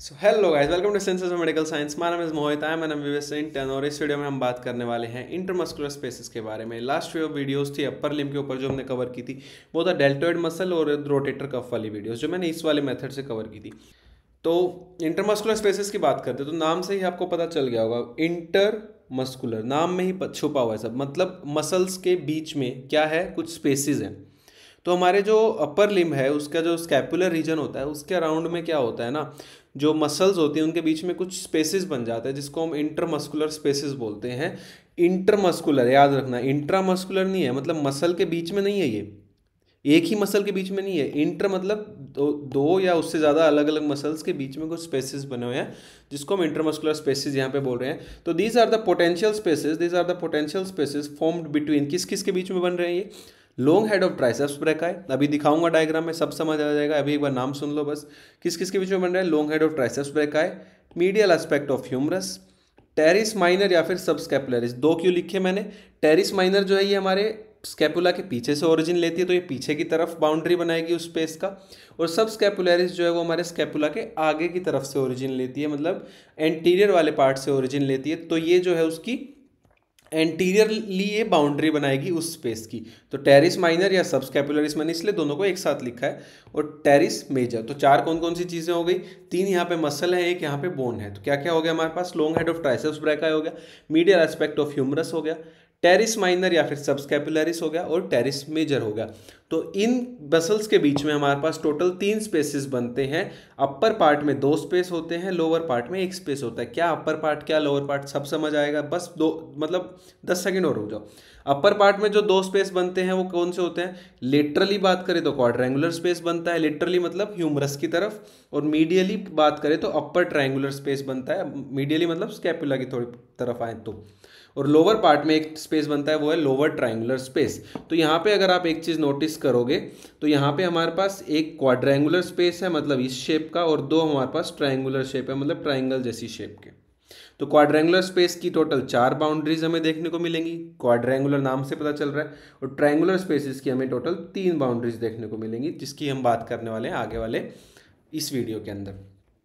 so hello guys welcome to senses of medical science my is Mohit I am an MBBS intern और इस video में हम बात करने वाले हैं इंटरमस्कुलर स्पेसेस के बारे में लास्ट वीडियो वीडियोस थी अपर लिम के ऊपर जो हमने कवर की थी वो था डेल्टोइड मसल और रोटेटर कफ वाली वीडियोस जो मैंने इस वाले मेथड से कवर की थी तो इंटरमस्कुलर स्पेसेस की बात करते तो नाम से ही आपको पता चल गया होगा इंटर मस्कुलर नाम में ही छुपा हुआ है सब मतलब मसल्स के बीच में क्या है कुछ स्पेसिस हैं तो हमारे जो अपर लिम्ब है उसका जो स्कैपुलर रीजन होता है उसके अराउंड में क्या होता है ना जो मसल्स होती हैं उनके बीच में कुछ स्पेसिस बन जाते हैं जिसको हम इंटरमस्कुलर स्पेसिस बोलते हैं इंटरमस्कुलर याद रखना इंट्रामस्कुलर नहीं है मतलब मसल के बीच में नहीं है ये एक ही मसल के बीच में नहीं है इंटर मतलब दो, दो या उससे ज़्यादा अलग अलग मसल्स के बीच में कुछ स्पेसिस बने हुए हैं जिसको हम इंटरमस्कुलर स्पेसिस यहाँ पे बोल रहे हैं तो these are the potential spaces these are the potential spaces formed between किस किस के बीच में बन रहे हैं ये long head of triceps brachii अभी दिखाऊंगा डायग्राम में सब समझ आ जाएगा अभी एक बार नाम सुन लो बस किस किस के बीच में बन रहा है लॉन्ग हेड ऑफ ट्राइसेप्स आए medial aspect of humerus teres minor या फिर सब स्कैपुलरिस दो क्यों लिखे मैंने टेरिस माइनर जो है ये हमारे स्कैपुला के पीछे से ओरिजिन लेती है तो ये पीछे की तरफ बाउंड्री बनाएगी उस स्पेस का और सब स्कैपुलरिस जो है वो हमारे स्कैपुला के आगे की तरफ से ओरिजिन लेती है मतलब एंटीरियर वाले पार्ट से ओरिजिन लेती है तो ये जो है उसकी एंटीरियरली ये बाउंड्री बनाएगी उस स्पेस की तो टेरिस माइनर या सबस्कैपुलरिस मैंने इसलिए दोनों को एक साथ लिखा है और टेरिस मेजर तो चार कौन कौन सी चीज़ें हो गई तीन यहाँ पे मसल है एक यहाँ पे बोन है तो क्या क्या हो गया हमारे पास long head of triceps brachii हो गया मीडियल एस्पेक्ट ऑफ ह्यूमरस हो गया टेरिस माइनर या फिर सबस्कैपुलरिस हो गया और टेरिस मेजर हो गया तो इन बसल्स के बीच में हमारे पास टोटल तीन स्पेसेस बनते हैं अपर पार्ट में दो स्पेस होते हैं लोअर पार्ट में एक स्पेस होता है क्या अपर पार्ट क्या लोअर पार्ट सब समझ आएगा बस दो मतलब दस सेकेंड और रुक जाओ अपर पार्ट में जो दो स्पेस बनते हैं वो कौन से होते हैं लेटरली बात करें तो क्वाड्रेंगुलर स्पेस बनता है लेटरली मतलब ह्यूमरस की तरफ और मीडियली बात करें तो अपर ट्रैंगुलर स्पेस बनता है मीडियली मतलब स्कैपुला की थोड़ी तरफ आए तो और लोअर पार्ट में एक स्पेस बनता है वो है लोअर ट्राइंगुलर स्पेस तो यहाँ पे अगर आप एक चीज़ नोटिस करोगे तो यहाँ पे हमारे पास एक क्वाड्रेंगुलर स्पेस है मतलब इस शेप का और दो हमारे पास ट्राइंगुलर शेप है मतलब ट्राइंगल जैसी शेप के तो क्वाड्रेंगुलर स्पेस की टोटल चार बाउंड्रीज हमें देखने को मिलेंगी क्वाड्रेंगुलर नाम से पता चल रहा है और ट्राइंगुलर स्पेसिस की हमें टोटल तीन बाउंड्रीज देखने को मिलेंगी जिसकी हम बात करने वाले हैं आगे वाले इस वीडियो के अंदर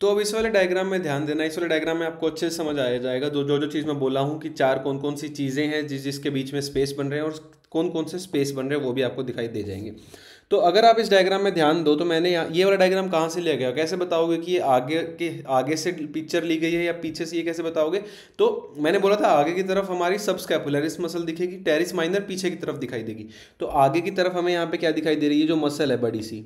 तो अब इस वाले डायग्राम में ध्यान देना इस वाले डायग्राम में आपको अच्छे से समझ आया जाएगा जो जो जो चीज़ मैं बोला हूँ कि चार कौन कौन सी चीज़ें हैं जिस जिसके बीच में स्पेस बन रहे हैं और कौन कौन से स्पेस बन रहे हैं वो भी आपको दिखाई दे जाएंगे तो अगर आप इस डायग्राम में ध्यान दो तो मैंने यहाँ ये वाला डायग्राम कहाँ से लिया गया कैसे बताओगे कि ये आगे के आगे से पिक्चर ली गई है या पीछे से ये कैसे बताओगे तो मैंने बोला था आगे की तरफ हमारी सबस्कैपुलरिस मसल दिखेगी टेरिस माइनर पीछे की तरफ दिखाई देगी तो आगे की तरफ हमें यहाँ पे क्या दिखाई दे रही है जो मसल है बड़ी सी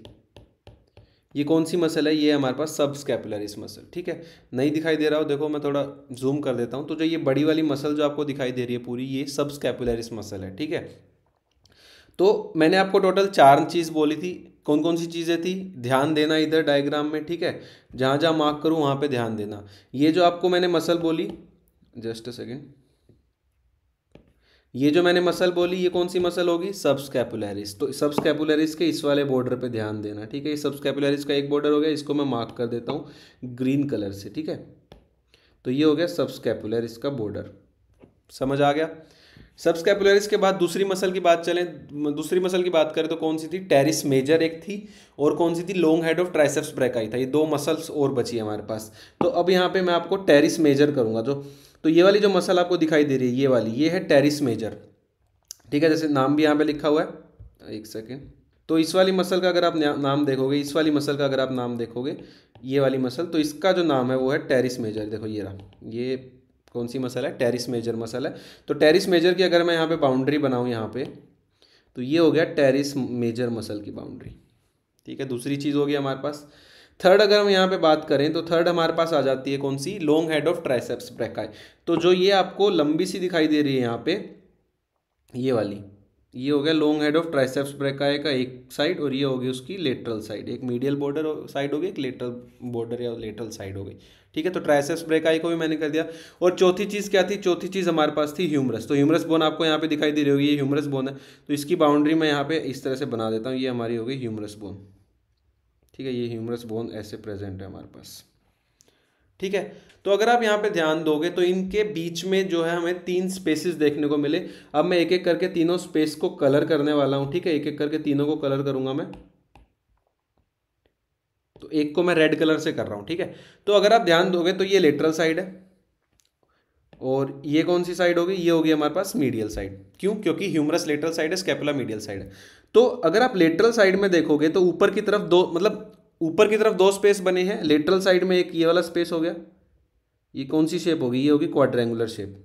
ये कौन सी मसल है ये हमारे पास सब स्कैपुलरिस मसल ठीक है नहीं दिखाई दे रहा हो देखो मैं थोड़ा जूम कर देता हूँ तो जो ये बड़ी वाली मसल जो आपको दिखाई दे रही है पूरी ये सब स्कैपुलरिस मसल है ठीक है तो मैंने आपको टोटल चार चीज़ बोली थी कौन कौन सी चीज़ें थी ध्यान देना इधर डायग्राम में ठीक है जहाँ जहाँ मार्क करूँ वहाँ पर ध्यान देना ये जो आपको मैंने मसल बोली जस्ट अ सेकेंड ये जो मैंने मसल बोली ये कौन सी मसल होगी सबस्कैपुलरिस तो सबस्कैपुलरिस के इस वाले बॉर्डर पे ध्यान देना ठीक है ये सबस्कैपुलरिस का एक बॉर्डर हो गया इसको मैं मार्क कर देता हूँ ग्रीन कलर से ठीक है तो ये हो गया सबस्कैपुलरिस का बॉर्डर समझ आ गया सबस्कैपुलरिस के बाद दूसरी मसल की बात चलें दूसरी मसल की बात करें तो कौन सी थी टेरिस मेजर एक थी और कौन सी थी long head of triceps brachii था ये दो मसल्स और बची हमारे पास तो अब यहाँ पे मैं आपको टेरिस मेजर करूँगा जो तो ये वाली जो मसल आपको दिखाई दे रही है ये वाली ये है टेरिस मेजर ठीक है जैसे नाम भी यहाँ पे लिखा हुआ है एक सेकेंड तो इस वाली मसल का अगर आप नाम देखोगे इस वाली मसल का अगर आप नाम देखोगे ये वाली मसल तो इसका जो नाम है वो है टेरिस मेजर देखो ये रहा ये कौन सी मसल है टेरिस मेजर मसल है तो टेरिस मेजर की अगर मैं यहाँ पे बाउंड्री बनाऊँ यहाँ पे तो ये हो गया टेरिस मेजर मसल की बाउंड्री ठीक है दूसरी चीज़ होगी हमारे पास थर्ड अगर हम यहाँ पे बात करें तो थर्ड हमारे पास आ जाती है कौन सी long head of triceps brachii तो जो ये आपको लंबी सी दिखाई दे रही है यहाँ पे ये वाली ये हो गया long head of triceps brachii का एक साइड और ये होगी उसकी लेटरल साइड एक मीडियल बॉर्डर साइड होगी एक लेटरल बॉर्डर या लेटरल साइड हो गई ठीक है तो ट्राइसेप्स ब्रेकाई को भी मैंने कर दिया और चौथी चीज़ क्या थी चौथी चीज़ हमारे पास थी ह्यूमरस तो ह्यूमरस बोन आपको यहाँ पे दिखाई दे रही होगी ये ह्यूमरस बोन है तो इसकी बाउंड्री मैं यहाँ पे इस तरह से बना देता हूँ ये हमारी होगी ह्यूमरस बोन ठीक है ये ह्यूमरस बोन ऐसे प्रेजेंट है हमारे पास ठीक है तो अगर आप यहाँ पे ध्यान दोगे तो इनके बीच में जो है हमें तीन स्पेसेस देखने को मिले अब मैं एक एक करके तीनों स्पेस को कलर करने वाला हूँ ठीक है एक एक करके तीनों को कलर करूंगा मैं तो एक को मैं रेड कलर से कर रहा हूँ ठीक है तो अगर आप ध्यान दोगे तो ये लेटरल साइड है और ये कौन सी साइड होगी ये होगी हमारे पास मीडियल साइड क्यों क्योंकि ह्यूमरस लेटरल साइड है स्कैपुला मीडियल साइड है तो अगर आप लेटरल साइड में देखोगे तो ऊपर की तरफ दो मतलब ऊपर की तरफ दो स्पेस बने हैं लेटरल साइड में एक ये वाला स्पेस हो गया ये कौन सी शेप होगी ये होगी क्वाड्रेंगुलर शेप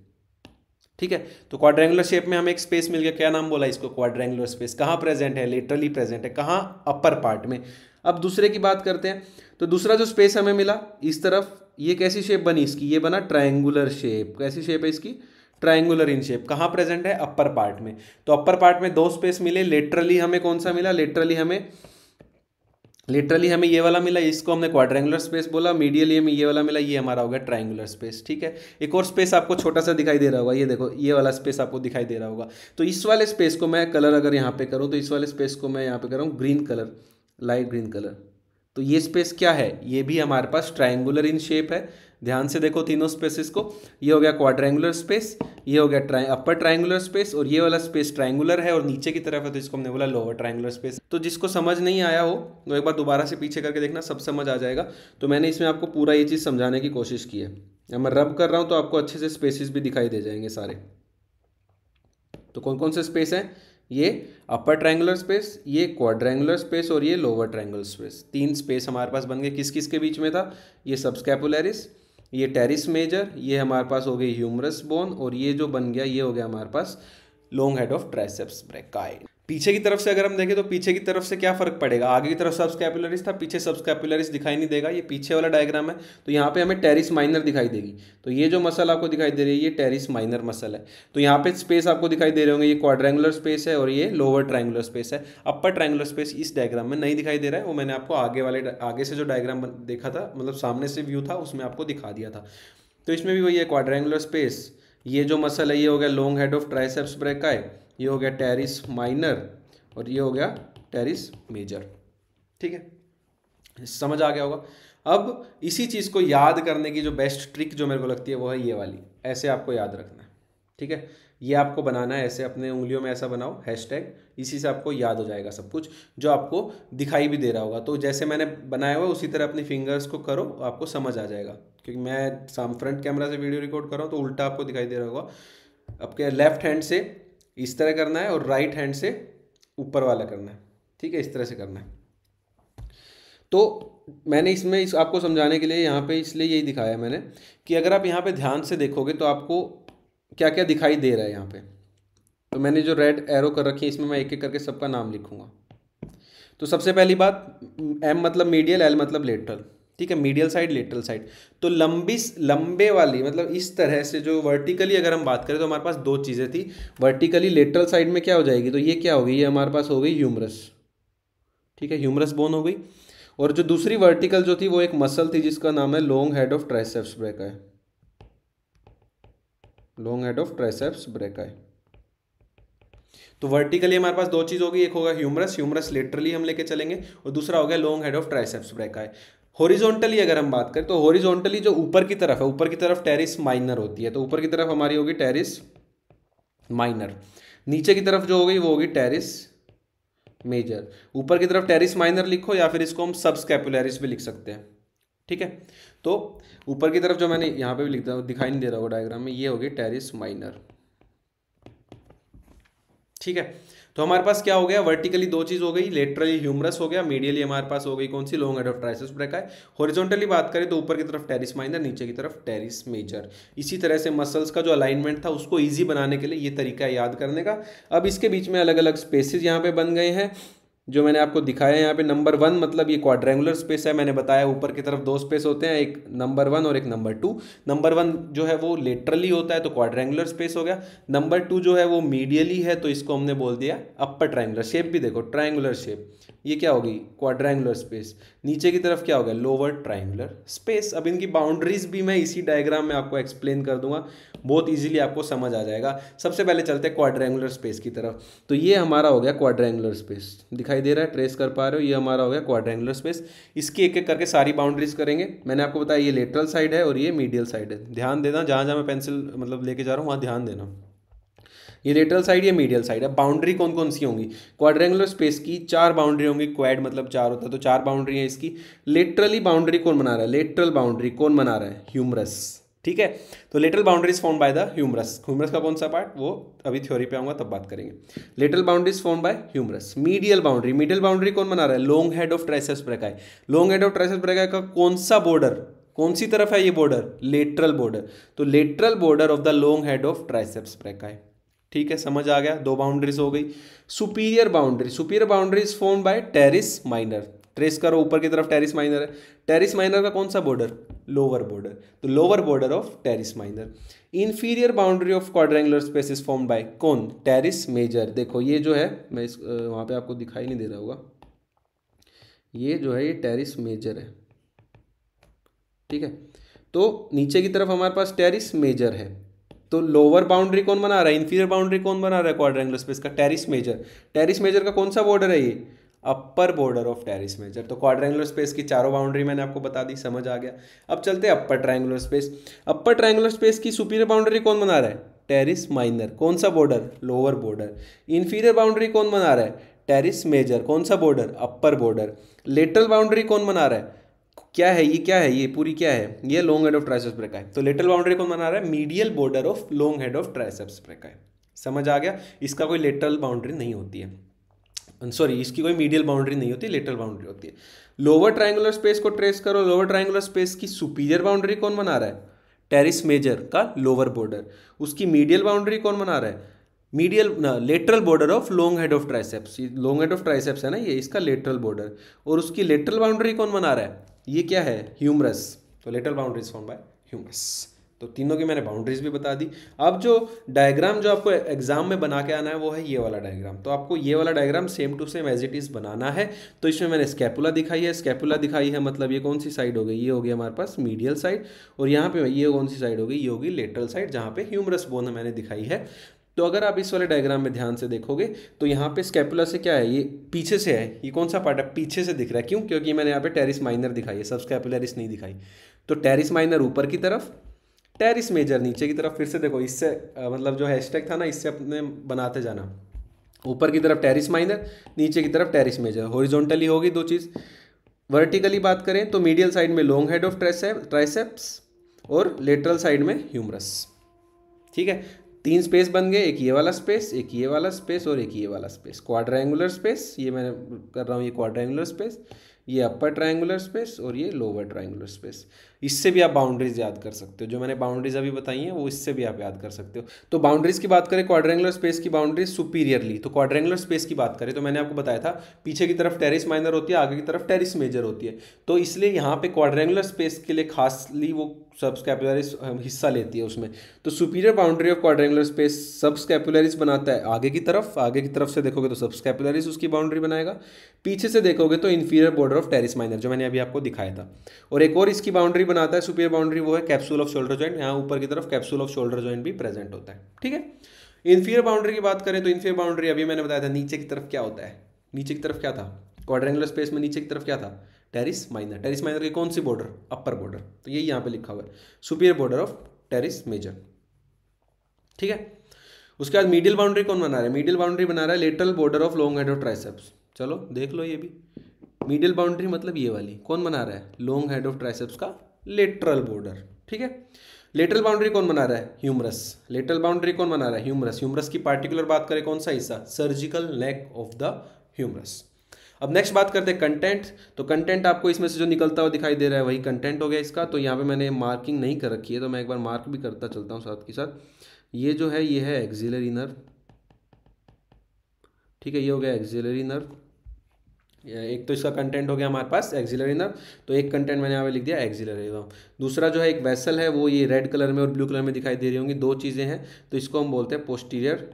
ठीक है तो क्वाड्रेंगुलर शेप में हमें एक स्पेस मिल गया क्या नाम बोला इसको क्वाड्रेंगुलर स्पेस कहाँ प्रेजेंट है लेटरली प्रेजेंट है कहाँ अपर पार्ट में अब दूसरे की बात करते हैं तो दूसरा जो स्पेस हमें मिला इस तरफ ये कैसी शेप बनी इसकी ये बना ट्राइंगुलर शेप कैसी शेप है इसकी ट्राइंगुलर इन शेप कहाँ प्रेजेंट है अपर पार्ट में तो अपर पार्ट में दो स्पेस मिले लेटरली हमें कौन सा मिला लेटरली हमें लिटरली हमें ये वाला मिला इसको हमने क्वाड्रेंगुलर स्पेस बोला मीडियली हमें ये वाला मिला ये हमारा हो गया ट्राइंगुलर स्पेस ठीक है एक और स्पेस आपको छोटा सा दिखाई दे रहा होगा ये देखो ये वाला स्पेस आपको दिखाई दे रहा होगा तो इस वाले स्पेस को मैं कलर अगर यहाँ पे करूँ तो इस वाले स्पेस को मैं यहाँ पे करूँ green colour light green colour तो ये स्पेस क्या है ये भी हमारे पास ट्राइंगुलर इन शेप है ध्यान से देखो तीनों स्पेसेस को ये हो गया क्वाड्रेंगुलर स्पेस ये हो गया ट्राइ अपर ट्राइंगुलर स्पेस और ये वाला स्पेस ट्राइंगुलर है और नीचे की तरफ है तो इसको हमने बोला लोअर ट्राइंगुलर स्पेस तो जिसको समझ नहीं आया हो तो एक बार दोबारा से पीछे करके देखना सब समझ आ जाएगा तो मैंने इसमें आपको पूरा ये चीज़ समझाने की कोशिश की है अब मैं रब कर रहा हूँ तो आपको अच्छे से स्पेसिस भी दिखाई दे जाएंगे सारे तो कौन कौन से स्पेस हैं ये अपर ट्राइंगुलर स्पेस ये क्वाड्रेंगुलर स्पेस और ये लोअर ट्राइंगुलर स्पेस तीन स्पेस हमारे पास बन गए किस किस के बीच में था ये सब्सकेपुलरिस ये टेरिस मेजर ये हमारे पास हो गई ह्यूमरस बोन और ये जो बन गया ये हो गया हमारे पास long head of triceps brachii पीछे की तरफ से अगर हम देखें तो पीछे की तरफ से क्या फर्क पड़ेगा आगे की तरफ सब्सकैपुलरिस था पीछे सब्सकैपुलरिस दिखाई नहीं देगा ये पीछे वाला डायग्राम है तो यहाँ पे हमें टेरिस माइनर दिखाई देगी तो ये जो मसल आपको दिखाई दे रही है ये टेरिस माइनर मसल है तो यहाँ पे स्पेस आपको दिखाई दे रहे होंगे ये क्वाड्रेंगुलर स्पेस है और ये लोअर ट्राइंगुलर स्पेस है अपर ट्राइंगुलर स्पेस इस डायग्राम में नहीं दिखाई दे रहा है वो मैंने आपको आगे वाले आगे से जो डायग्राम देखा था मतलब सामने से व्यू था उसमें आपको दिखा दिया था तो इसमें भी वही है क्वाड्रेंगुलर स्पेस ये जो मसल है ये हो गया long head of triceps brachii ये हो गया टेरिस माइनर और ये हो गया टेरिस मेजर ठीक है समझ आ गया होगा अब इसी चीज़ को याद करने की जो बेस्ट ट्रिक जो मेरे को लगती है वो है ये वाली ऐसे आपको याद रखना है ठीक है ये आपको बनाना है ऐसे अपने उंगलियों में ऐसा बनाओ हैशटैग इसी से आपको याद हो जाएगा सब कुछ जो आपको दिखाई भी दे रहा होगा तो जैसे मैंने बनाया हुआ उसी तरह अपनी फिंगर्स को करो आपको समझ आ जाएगा क्योंकि मैं फ्रंट कैमरा से वीडियो रिकॉर्ड कर रहा हूँ तो उल्टा आपको दिखाई दे रहा होगा आपके लेफ्ट हैंड से इस तरह करना है और राइट हैंड से ऊपर वाला करना है ठीक है इस तरह से करना है तो मैंने इसमें इस आपको समझाने के लिए यहाँ पे इसलिए यही दिखाया मैंने कि अगर आप यहाँ पे ध्यान से देखोगे तो आपको क्या क्या दिखाई दे रहा है यहाँ पे तो मैंने जो रेड एरो कर रखी है इसमें मैं एक एक करके सबका नाम लिखूँगा तो सबसे पहली बात एम मतलब मीडियल एल मतलब लेटरल ठीक है मीडियल साइड लेटरल साइड तो लंबी लंबे वाली मतलब इस तरह से जो वर्टिकली अगर हम बात करें तो हमारे पास दो चीज़ें थी वर्टिकली लेटरल साइड में क्या हो जाएगी तो ये क्या होगी ये हमारे पास हो गई ह्यूमरस ठीक है ह्यूमरस बोन हो गई और जो दूसरी वर्टिकल जो थी वो एक मसल थी जिसका नाम है long head of triceps brachii long head of triceps brachii तो वर्टिकली हमारे पास दो चीज़ होगी एक होगा ह्यूमरस ह्यूमरस लेटरली हम लेके चलेंगे और दूसरा हो गया long head of triceps brachii horizontally अगर हम बात करें तो हॉरिजॉन्टली जो ऊपर की तरफ है ऊपर की तरफ टेरिस माइनर होती है तो ऊपर की तरफ हमारी होगी टेरिस माइनर नीचे की तरफ जो होगी वो होगी टेरिस मेजर ऊपर की तरफ टेरिस माइनर लिखो या फिर इसको हम सबस्कैपुलरिस भी लिख सकते हैं ठीक है तो ऊपर की तरफ जो मैंने यहाँ पे भी लिखता हूं दिखाई नहीं दे रहा होगा डायग्राम में ये होगी टेरिस माइनर ठीक है तो हमारे पास क्या हो गया वर्टिकली दो चीज़ हो गई लेटरली ह्यूमरस हो गया मीडियली हमारे पास हो गई कौन सी long head of triceps brachii horizontally बात करें तो ऊपर की तरफ टेरिस माइनर नीचे की तरफ टेरिस मेजर इसी तरह से मसल्स का जो अलाइनमेंट था उसको ईजी बनाने के लिए ये तरीका याद करने का अब इसके बीच में अलग अलग स्पेसिस यहाँ पे बन गए हैं जो मैंने आपको दिखाया है यहाँ पे नंबर वन मतलब ये क्वाड्रेंगुलर स्पेस है मैंने बताया ऊपर की तरफ दो स्पेस होते हैं एक नंबर वन और एक नंबर टू नंबर वन जो है वो लेटरली होता है तो क्वाड्रेंगुलर स्पेस हो गया नंबर टू जो है वो मीडियली है तो इसको हमने बोल दिया अपर ट्राइंगुलर शेप भी देखो ट्राइंगुलर शेप ये क्या होगी क्वाड्रेंगुलर स्पेस नीचे की तरफ क्या होगा लोअर ट्राइंगुलर स्पेस अब इनकी बाउंड्रीज भी मैं इसी डायग्राम में आपको एक्सप्लेन कर दूंगा बहुत ईजिली आपको समझ आ जाएगा सबसे पहले चलते हैं क्वाड्रेंगुलर स्पेस की तरफ तो ये हमारा हो गया क्वाड्रेंगुलर स्पेस दिखाई दे रहा है ट्रेस कर पा रहे हो ये हमारा हो गया क्वाड्रेंगुलर स्पेस इसकी एक एक करके सारी बाउंड्रीज करेंगे मैंने आपको बताया ये लेटरल साइड है और ये मीडियल साइड है ध्यान देना जहाँ जहाँ मैं पेंसिल मतलब लेके जा रहा हूँ वहाँ ध्यान देना ये लेटरल साइड या मीडियल साइड है बाउंड्री कौन कौन सी होंगी क्वाड्रेंगुलर स्पेस की चार बाउंड्री होंगी क्वाड मतलब चार होता है तो चार बाउंड्री है इसकी लेटरली बाउंड्री कौन बना रहा है लेटरल बाउंड्री कौन बना रहा है ह्यूमरस ठीक है तो lateral boundaries form by the humerus humerus का कौन सा पार्ट वो अभी थ्योरी पे आऊंगा तब बात करेंगे lateral boundaries form by humerus medial boundary medial boundary कौन बना रहा है long head of triceps brachii long head of triceps brachii का कौन सा बॉर्डर कौन सी तरफ है ये बॉर्डर लेटरल बॉर्डर तो lateral border of the long head of triceps brachii ठीक है समझ आ गया दो बाउंड्रीज हो गई superior boundary superior boundaries form by teres minor trace करो ऊपर की तरफ टेरिस माइनर है टेरिस माइनर का कौन सा बॉर्डर लोअर बॉर्डर तो lower border of teres minor inferior boundary of quadrangular space is form by कौन टेरिस मेजर देखो ये जो है मैं इस वहाँ पे आपको दिखाई नहीं दे रहा होगा ये जो है ये टेरिस मेजर है ठीक है तो नीचे की तरफ हमारे पास टेरिस मेजर है तो लोअर बाउंड्री कौन बना रहा है इन्फीरियर बाउंड्री कौन बना रहा है क्वाड्रेंगुलर स्पेस का टेरिस मेजर टेरिस मेजर का कौन सा बॉर्डर है ये upper border of teres major तो क्वाड्रेंगुलर स्पेस की चारों बाउंड्री मैंने आपको बता दी समझ आ गया अब चलते हैं upper triangular space upper triangular space की सुपीरियर बाउंड्री कौन बना रहा है टेरिस माइनर कौन सा border lower border inferior boundary कौन बना रहा है टेरिस मेजर कौन सा border upper border lateral boundary कौन बना रहा है क्या है ये क्या है ये पूरी क्या है ये long head of triceps brachii तो लेटरल बाउंड्री कौन बना रहा है medial border of long head of triceps brachii समझ आ गया इसका कोई लेटरल बाउंड्री नहीं होती है सॉरी इसकी कोई मीडियल बाउंड्री नहीं होती लेटरल बाउंड्री होती है लोअर ट्राइंगुलर स्पेस को ट्रेस करो लोअर ट्राइंगुलर स्पेस की सुपीरियर बाउंड्री कौन बना रहा है टेरिस मेजर का लोअर बॉर्डर उसकी मीडियल बाउंड्री कौन बना रहा है medial lateral border of long head of triceps long head of triceps है ना ये इसका लेटरल बॉर्डर और उसकी लेटरल बाउंड्री कौन बना रहा है ये क्या है ह्यूमरस तो lateral boundary is form by humerus तो तीनों की मैंने बाउंड्रीज भी बता दी अब जो डायग्राम जो आपको एग्जाम में बना के आना है वो है ये वाला डायग्राम तो आपको ये वाला diagram same to same as it is बनाना है तो इसमें मैंने स्कैपुला दिखाई है स्कैपुला दिखाई है मतलब ये कौन सी साइड हो गई ये होगी हमारे पास मीडियल साइड और यहाँ पे ये कौन सी साइड हो गई ये होगी लेटरल साइड जहाँ पे ह्यूमरस बोन मैंने दिखाई है तो अगर आप इस वाले डायग्राम में ध्यान से देखोगे तो यहाँ पे स्कैपुला से क्या है ये पीछे से है ये कौन सा पार्ट है पीछे से दिख रहा है क्यों क्योंकि मैंने यहाँ पे टेरिस माइनर दिखाई है सब स्कैपुलरिस नहीं दिखाई तो टेरिस माइनर ऊपर की तरफ टेरिस मेजर नीचे की तरफ फिर से देखो इससे मतलब जो हैशटैग था ना इससे अपने बनाते जाना ऊपर की तरफ टेरिस माइनर नीचे की तरफ टेरिस मेजर होरिजोनटली होगी दो चीज़ वर्टिकली बात करें तो मीडियल साइड में long head of triceps triceps और लेटरल साइड में ह्यूमरस ठीक है तीन स्पेस बन गए एक ये वाला स्पेस एक ये वाला स्पेस और एक ये वाला स्पेस क्वाड्रेंगुलर स्पेस ये मैं कर रहा हूँ ये क्वाड्रेंगुलर स्पेस ये अपर ट्राइंगुलर स्पेस और ये लोअर ट्राइंगुलर स्पेस इससे भी आप बाउंड्रीज याद कर सकते हो जो मैंने बाउंड्रीज अभी बताई हैं वो इससे भी आप याद कर सकते हो तो बाउंड्रीज की बात करें क्वाड्रेंगुलर स्पेस की बाउंड्रीज सुपीरियरली तो क्वाड्रेंगुलर स्पेस की बात करें तो मैंने आपको बताया था पीछे की तरफ टेरिस माइनर होती है आगे की तरफ टेरिस मेजर होती है तो इसलिए यहाँ पे क्वाड्रेंगुलर स्पेस के लिए खासली वो सबस्कैपुलरिस हिस्सा लेती है उसमें तो superior boundary of quadrangular space subscapularis बनाता है आगे की तरफ आगे की तरफ से देखोगे तो सबस्कैपुलरिस उसकी बाउंड्री बनाएगा पीछे से देखोगे तो inferior border of teres minor जो मैंने अभी आपको दिखाया था और एक और इसकी बाउंड्री बनाता है सुपीरियर बाउंड्री वो है कैप्सूल ऑफ शोल्डर जॉइंट यहाँ ऊपर की तरफ कैप्सूल ऑफ शोल्डर जॉइंट भी प्रेजेंट होता है ठीक है इन्फीरियर बाउंड्री की बात करें तो इन्फीरियर बाउंड्री अभी मैंने बताया था नीचे की तरफ क्या होता है नीचे की तरफ क्या था क्वाड्रेंगुलर स्पेस में नीचे की तरफ क्या था टेरिस माइनर टेरिस माइनर की कौन सी बॉर्डर अपर बॉर्डर तो यही यहाँ पे लिखा हुआ है superior border of teres major ठीक है उसके बाद मीडियल बाउंड्री कौन बना रहा है मीडियल बाउंड्री बना रहा है lateral border of long head of triceps चलो देख लो ये भी मीडियल बाउंड्री मतलब ये वाली कौन बना रहा है लॉन्ग हेड ऑफ ट्राइसेप्स का लेटरल बॉर्डर ठीक है लेटरल बाउंड्री कौन बना रहा है ह्यूमरस लेटरल बाउंड्री कौन बना रहा है ह्यूमरस ह्यूमरस की पार्टिकुलर बात करें कौन सा हिस्सा surgical neck of the humerus अब नेक्स्ट बात करते हैं कंटेंट तो कंटेंट आपको इसमें से जो निकलता हुआ दिखाई दे रहा है वही कंटेंट हो गया इसका तो यहाँ पे मैंने मार्किंग नहीं कर रखी है तो मैं एक बार मार्क भी करता चलता हूँ साथ के साथ ये जो है ये है एक्जिलरी नर्व ठीक है ये हो गया एक्जिलरी नर्व एक तो इसका कंटेंट हो गया हमारे पास एक्जिलरी नर्व तो एक कंटेंट मैंने यहाँ पे लिख दिया एक्जिलरी नर्व दूसरा जो है एक वेसल है वो ये रेड कलर में और ब्लू कलर में दिखाई दे रही होंगी दो चीज़ें हैं तो इसको हम बोलते हैं पोस्टीरियर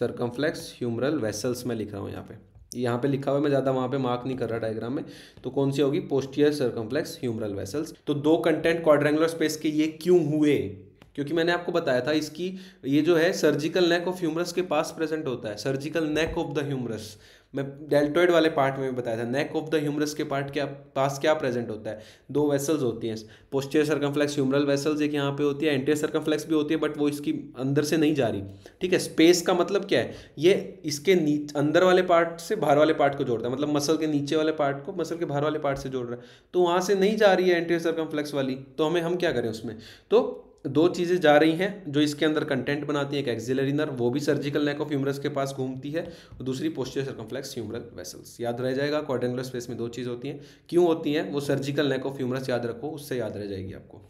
सरकमफ्लेक्स ह्यूमरल वेसल्स में लिख रहा हूँ यहाँ पे यहाँ पे लिखा हुआ मैं ज़्यादा वहाँ पे मार्क नहीं कर रहा डायग्राम में तो कौन सी होगी पोस्टियर सर्कम्प्लेक्स ह्यूमरल वेसल्स तो दो कंटेंट क्वाड्रेंगुलर स्पेस के ये क्यों हुए क्योंकि मैंने आपको बताया था इसकी ये जो है सर्जिकल नेक ऑफ ह्यूमरस के पास प्रेजेंट होता है surgical neck of the humerus मैं डेल्टोइड वाले पार्ट में भी बताया था नेक ऑफ द ह्यूमरस के पार्ट क्या पास क्या प्रेजेंट होता है दो वेसल्स होती हैं पोस्टियर सर्कम्फ्लेक्स ह्यूमरल वेसल्स एक यहाँ पे होती है एंटीयर सर्कम्फ्लेक्स भी होती है बट वो इसकी अंदर से नहीं जा रही ठीक है स्पेस का मतलब क्या है ये इसके नीच अंदर वाले पार्ट से बाहर वाले पार्ट को जोड़ता है मतलब मसल के नीचे वाले पार्ट को मसल के बाहर वाले पार्ट से जोड़ रहा है तो वहाँ से नहीं जा रही है एंटीयर सर्कम्फ्लेक्स वाली तो हमें हम क्या करें उसमें तो दो चीज़ें जा रही हैं जो इसके अंदर कंटेंट बनाती हैं एक एक्जिलरी नर्व वो भी सर्जिकल नेक ऑफ ह्यूमरस के पास घूमती है और दूसरी पोस्टर सर्कम्फ्लेक्स ह्यूमरल वेसल्स याद रह जाएगा कॉर्डेंगुलर स्पेस में दो चीज़ होती हैं क्यों होती हैं वो सर्जिकल नेक ऑफ ह्यूमरस याद रखो उससे याद रह जाएगी आपको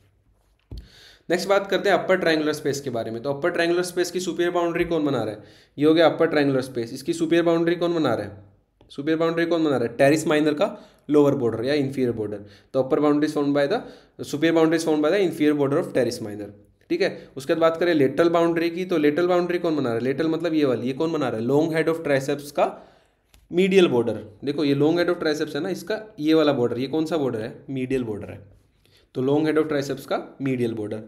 नेक्स्ट बात करते हैं अपर ट्राइंगुलर स्पेस के बारे में तो अपर ट्राइंगुलर स्पेस की सुपियर बाउंड्री कौन बना रहा है ये हो गया अपर ट्राइंगुलर स्पेस इसकी सुपियर बाउंड्री कौन बना रहा है सुपीरियर बाउंड्री कौन बना रहा है टेरिस माइनर का लोअर बॉर्डर या इन्फीरियर बॉर्डर तो upper boundaries found by the superior boundaries found by the inferior border of teres minor ठीक है उसके बाद बात करें लेटल बाउंड्री की तो लेटल बाउंड्री कौन बना रहा है लेटल मतलब ये वाली ये कौन बना रहा है लॉन्ग हेड ऑफ ट्राइसेप्स का मीडियल बॉर्डर देखो ये लॉन्ग हेड ऑफ ट्राइसेप्स है ना इसका ये वाला बॉर्डर ये कौन सा बॉर्डर है मीडियल बॉर्डर है तो लॉन्ग हेड ऑफ ट्राइसेप्स का मीडियल बॉर्डर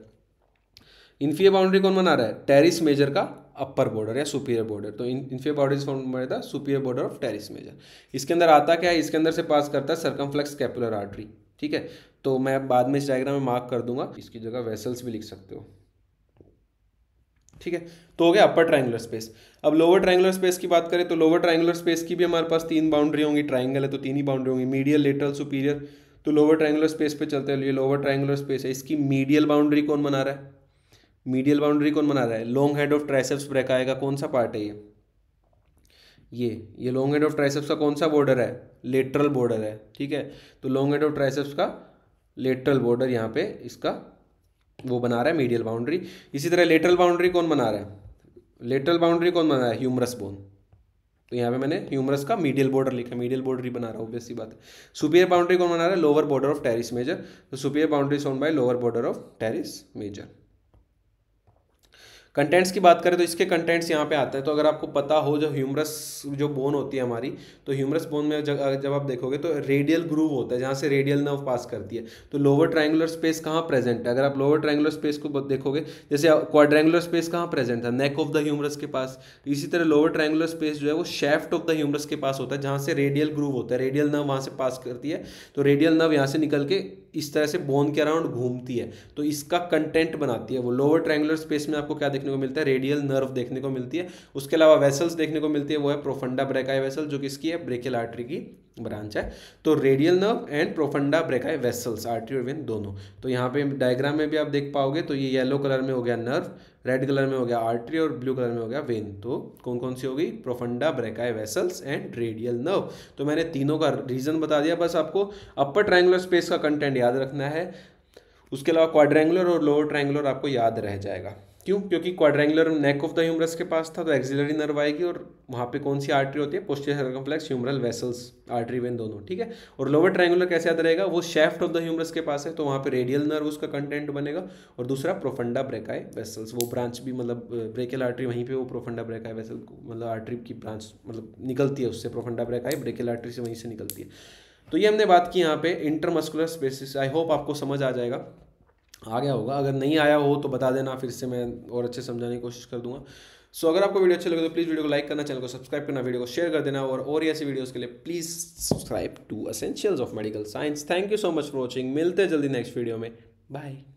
इन्फीरियर बाउंड्री कौन बना रहा है टेरिस मेजर का अपर बॉर्डर या सुपीरियर बॉर्डर तो in inferior border is form by the superior border of teres major इसके अंदर आता क्या है इसके अंदर से पास करता है सर्कमफ्लेक्स कैपुलर आर्टरी ठीक है तो मैं बाद में इस डायग्राम में मार्क कर दूंगा इसकी जगह वेसल्स भी लिख सकते हो ठीक है तो हो गया अपर ट्राइंगुलर स्पेस अब लोअर ट्राइंगुलर स्पेस की बात करें तो लोअर ट्राइंगुलर स्पेस की भी हमारे पास तीन बाउंड्री होंगी ट्राइंगल है तो तीन ही बाउंड्री होंगी मीडियल लेटरल सुपीरियर तो लोअर ट्राइंगुलर स्पेस पे चलते हैं ये लोअर ट्राइंगुलर स्पेस है इसकी मीडियल बाउंड्री कौन बना रहा है मीडियल बाउंड्री कौन बना रहा है long head of triceps brachii का कौन सा पार्ट है ये ये ये लॉन्ग हेड ऑफ ट्राइसेप्स का कौन सा बॉर्डर है लेटरल बॉर्डर है ठीक है तो लॉन्ग हेड ऑफ ट्राइसेप्स का लेटरल बॉर्डर यहाँ पे इसका वो बना रहा है मीडियल बाउंड्री इसी तरह लेटरल बाउंड्री कौन बना रहा है लेटरल बाउंड्री कौन बना रहा है ह्यूमरस बोन तो यहाँ पे मैंने ह्यूमरस का मीडियल बॉर्डर लिखा मीडियल बॉर्डर ही बना रहा हूँ ऑब्वियस बात है सुपीरियर बाउंड्री कौन बना रहा है lower border of teres major तो superior boundary shown by lower border of teres major contents की बात करें तो इसके कंटेंट्स यहाँ पे आते हैं तो अगर आपको पता हो जो ह्यूमरस जो बोन होती है हमारी तो ह्यूमरस बोन में जब जब आप देखोगे तो रेडियल ग्रूव होता है जहाँ से रेडियल नर्व पास करती है तो लोअर ट्राइंगुलर स्पेस कहाँ प्रेजेंट है अगर आप लोअर ट्राइंगुलर स्पेस को देखोगे जैसे क्वाड्रेंगुलर स्पेस कहाँ प्रेजेंट है नेक ऑफ द ह्यूमरस के पास इसी तरह लोअर ट्राइंगुलर स्पेस जो है वो शेफ्ट ऑफ द ह्यूमरस के पास होता है जहाँ से रेडियल ग्रूव होता है रेडियल नर्व वहाँ से पास करती है तो रेडियल नर्व यहाँ से निकल के इस तरह से बोन के अराउंड घूमती है तो इसका कंटेंट बनाती है वो लोअर ट्रैंगुलर स्पेस में आपको क्या देखने को मिलता है रेडियल नर्व देखने को मिलती है उसके अलावा वेसल्स देखने को मिलती है वो है प्रोफंडा ब्रेकाई वेसल जो किसकी है ब्रेकेल आर्टरी की ब्रांच है तो radial nerve and profunda brachii vessels artery और वेन दोनों तो यहाँ पे डायग्राम में भी आप देख पाओगे तो ये येलो कलर में हो गया नर्व रेड कलर में हो गया आर्टरी और ब्लू कलर में हो गया वेन तो कौन कौन सी होगी profunda brachii vessels and radial nerve तो मैंने तीनों का रीज़न बता दिया बस आपको अपर ट्राइंगुलर स्पेस का कंटेंट याद रखना है उसके अलावा क्वाड्रेंगुलर और लोअर ट्राइंगुलर आपको याद रह जाएगा क्यों क्योंकि quadrangular neck of the humerus के पास था तो एक्सिलरी नर्व आएगी और वहाँ पे कौन सी आर्टरी होती है posterior circumflex humeral vessels artery vein दोनों ठीक है और लोअर ट्रायंगुलर कैसे याद रहेगा वो शेफ्ट ऑफ द ह्यूमरस के पास है तो वहाँ पे रेडियल नर्व उसका कंटेंट बनेगा और दूसरा प्रोफंडा ब्रेकाए वेसल्स वो ब्रांच भी मतलब ब्रेकल आर्टरी वहीं पर वो प्रोफंडा ब्रेकाए वेसल मतलब आर्ट्री की ब्रांच मतलब निकलती है उससे प्रोफंडा ब्रेकाई ब्रेकल आर्ट्री से वहीं से निकलती है तो ये हमने बात की यहाँ पे इंटरमस्कुलर स्पेसिस आई होप आपको समझ आ जाएगा आ गया होगा अगर नहीं आया हो तो बता देना फिर से मैं और अच्छे समझाने की कोशिश कर दूंगा सो so, अगर आपको वीडियो अच्छे लगे तो प्लीज़ वीडियो को लाइक करना चैनल को सब्सक्राइब करना वीडियो को शेयर कर देना और और ऐसी वीडियोस के लिए please subscribe to essentials of medical science thank you so much for watching मिलते हैं जल्दी नेक्स्ट वीडियो में बाय